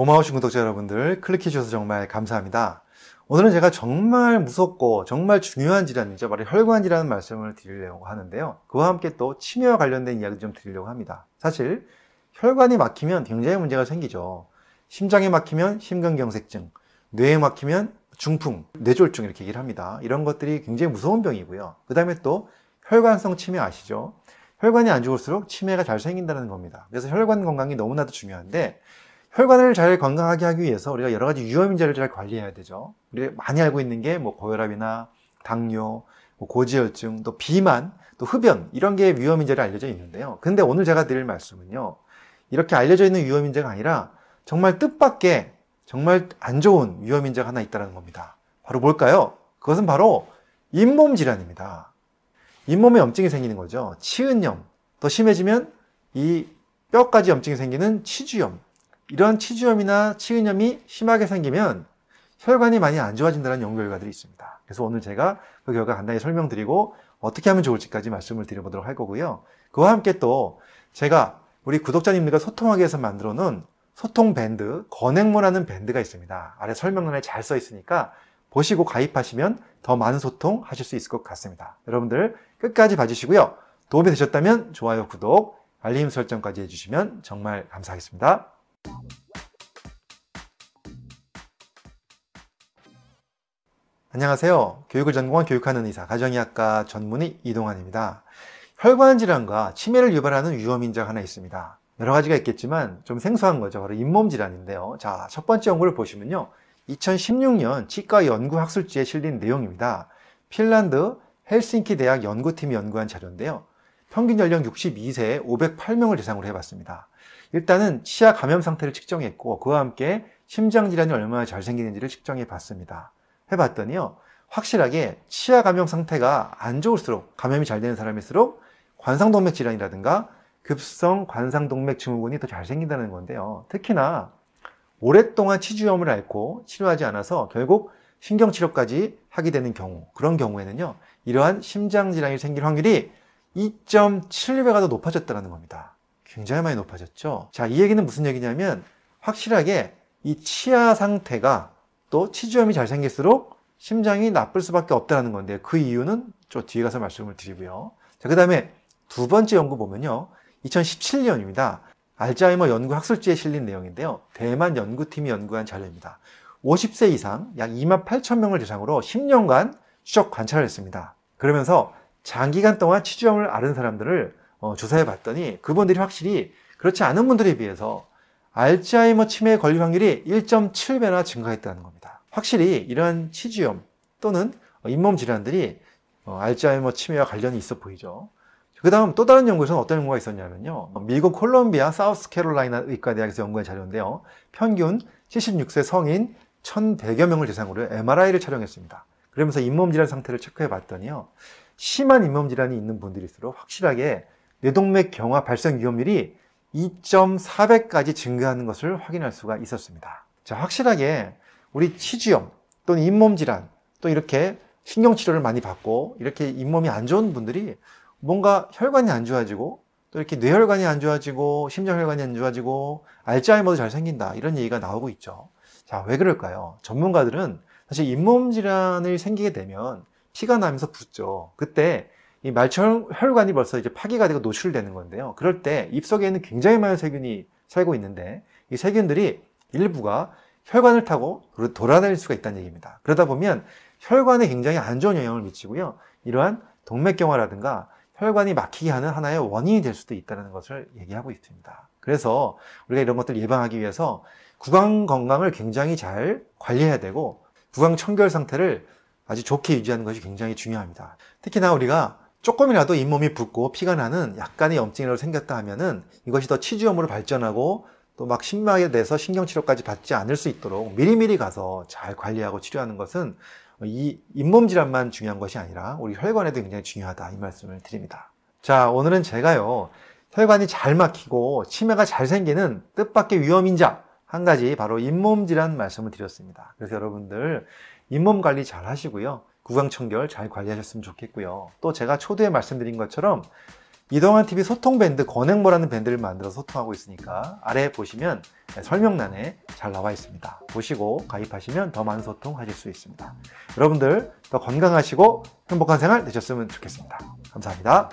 고마우신 구독자 여러분들 클릭해 주셔서 정말 감사합니다. 오늘은 제가 정말 무섭고 정말 중요한 질환이죠. 바로 혈관 질는 말씀을 드리려고 하는데요. 그와 함께 또 치매와 관련된 이야기 좀 드리려고 합니다. 사실 혈관이 막히면 굉장히 문제가 생기죠. 심장에 막히면 심근경색증, 뇌에 막히면 중풍, 뇌졸중 이렇게 얘기를 합니다. 이런 것들이 굉장히 무서운 병이고요. 그 다음에 또 혈관성 치매 아시죠? 혈관이 안 좋을수록 치매가 잘 생긴다는 겁니다. 그래서 혈관 건강이 너무나도 중요한데 혈관을 잘 건강하게 하기 위해서 우리가 여러 가지 유험 인자를 잘 관리해야 되죠. 우리가 많이 알고 있는 게 뭐 고혈압이나 당뇨, 뭐 고지혈증, 또 비만, 또 흡연 이런 게 위험 인자로 알려져 있는데요. 근데 오늘 제가 드릴 말씀은요. 이렇게 알려져 있는 위험 인자가 아니라 정말 뜻밖의 정말 안 좋은 위험 인자가 하나 있다는 겁니다. 바로 뭘까요? 그것은 바로 잇몸 질환입니다. 잇몸에 염증이 생기는 거죠. 치은염. 더 심해지면 이 뼈까지 염증이 생기는 치주염. 이런 치주염이나 치은염이 심하게 생기면 혈관이 많이 안 좋아진다는 연구 결과들이 있습니다. 그래서 오늘 제가 그 결과 간단히 설명드리고 어떻게 하면 좋을지까지 말씀을 드려보도록 할 거고요. 그와 함께 또 제가 우리 구독자님들과 소통하기 위해서 만들어 놓은 소통 밴드, 건행모라는 밴드가 있습니다. 아래 설명란에 잘 써 있으니까 보시고 가입하시면 더 많은 소통 하실 수 있을 것 같습니다. 여러분들 끝까지 봐주시고요. 도움이 되셨다면 좋아요, 구독, 알림 설정까지 해주시면 정말 감사하겠습니다. 안녕하세요. 교육을 전공한 교육하는 의사, 가정의학과 전문의 이동환입니다. 혈관 질환과 치매를 유발하는 위험인자가 하나 있습니다. 여러 가지가 있겠지만 좀 생소한 거죠. 바로 잇몸 질환인데요. 자, 첫 번째 연구를 보시면요. 2016년 치과 연구학술지에 실린 내용입니다. 핀란드 헬싱키 대학 연구팀이 연구한 자료인데요. 평균 연령 62세에 508명을 대상으로 해봤습니다. 일단은 치아 감염 상태를 측정했고 그와 함께 심장 질환이 얼마나 잘 생기는지를 측정해 봤습니다. 해봤더니요. 확실하게 치아 감염 상태가 안 좋을수록 감염이 잘 되는 사람일수록 관상동맥 질환이라든가 급성 관상동맥 증후군이 더 잘 생긴다는 건데요. 특히나 오랫동안 치주염을 앓고 치료하지 않아서 결국 신경치료까지 하게 되는 경우 그런 경우에는요 이러한 심장질환이 생길 확률이 2.7배가 더 높아졌다는 겁니다 굉장히 많이 높아졌죠 자이 얘기는 무슨 얘기냐면 확실하게 이 치아 상태가 또 치주염이 잘 생길수록 심장이 나쁠 수밖에 없다는 건데 그 이유는 저 뒤에 가서 말씀을 드리고요. 자, 그 다음에 두 번째 연구 보면요. 2017년입니다. 알츠하이머 연구 학술지에 실린 내용인데요. 대만 연구팀이 연구한 자료입니다. 50세 이상 약 2만 8천 명을 대상으로 10년간 추적 관찰을 했습니다. 그러면서 장기간 동안 치주염을 앓은 사람들을 어, 조사해 봤더니 그분들이 확실히 그렇지 않은 분들에 비해서 알츠하이머 치매에 걸릴 확률이 1.7배나 증가했다는 겁니다. 확실히 이러한 치주염 또는 잇몸 질환들이 어, 알츠하이머 치매와 관련이 있어 보이죠. 그 다음 또 다른 연구에서는 어떤 연구가 있었냐면요. 미국 콜롬비아 사우스캐롤라이나 의과대학에서 연구한 자료인데요. 평균 76세 성인 1,100여 명을 대상으로 MRI를 촬영했습니다. 그러면서 잇몸 질환 상태를 체크해 봤더니요. 심한 잇몸 질환이 있는 분들일수록 확실하게 뇌동맥 경화 발생 위험률이 2.4배까지 증가하는 것을 확인할 수가 있었습니다. 자, 확실하게 우리 치주염 또는 잇몸 질환 또 이렇게 신경 치료를 많이 받고 이렇게 잇몸이 안 좋은 분들이 뭔가 혈관이 안 좋아지고 또 이렇게 뇌혈관이 안 좋아지고 심장혈관이 안 좋아지고 알츠하이머도 잘 생긴다 이런 얘기가 나오고 있죠. 자, 왜 그럴까요? 전문가들은 사실 잇몸 질환을 생기게 되면 피가 나면서 붓죠. 그때 이 말초혈관이 벌써 이제 파괴가 되고 노출되는 건데요. 그럴 때 입속에는 굉장히 많은 세균이 살고 있는데 이 세균들이 일부가 혈관을 타고 돌아다닐 수가 있다는 얘기입니다. 그러다 보면 혈관에 굉장히 안 좋은 영향을 미치고요. 이러한 동맥경화라든가 혈관이 막히게 하는 하나의 원인이 될 수도 있다는 것을 얘기하고 있습니다. 그래서 우리가 이런 것들 을 예방하기 위해서 구강 건강을 굉장히 잘 관리해야 되고 구강 청결 상태를 아주 좋게 유지하는 것이 굉장히 중요합니다. 특히나 우리가 조금이라도 잇몸이 붓고 피가 나는 약간의 염증이라도 생겼다 하면은 이것이 더 치주염으로 발전하고 또 막 심막에 대해서 신경치료까지 받지 않을 수 있도록 미리미리 가서 잘 관리하고 치료하는 것은 이 잇몸 질환만 중요한 것이 아니라 우리 혈관에도 굉장히 중요하다 이 말씀을 드립니다. 자, 오늘은 제가요. 혈관이 잘 막히고 치매가 잘 생기는 뜻밖의 위험 인자 한 가지 바로 잇몸 질환 말씀을 드렸습니다. 그래서 여러분들 잇몸 관리 잘 하시고요. 구강청결 잘 관리하셨으면 좋겠고요. 또 제가 초두에 말씀드린 것처럼 이동환 TV 소통 밴드 권행모라는 밴드를 만들어 소통하고 있으니까 아래 보시면 네, 설명란에 잘 나와 있습니다. 보시고 가입하시면 더 많은 소통하실 수 있습니다. 여러분들 더 건강하시고 행복한 생활 되셨으면 좋겠습니다. 감사합니다.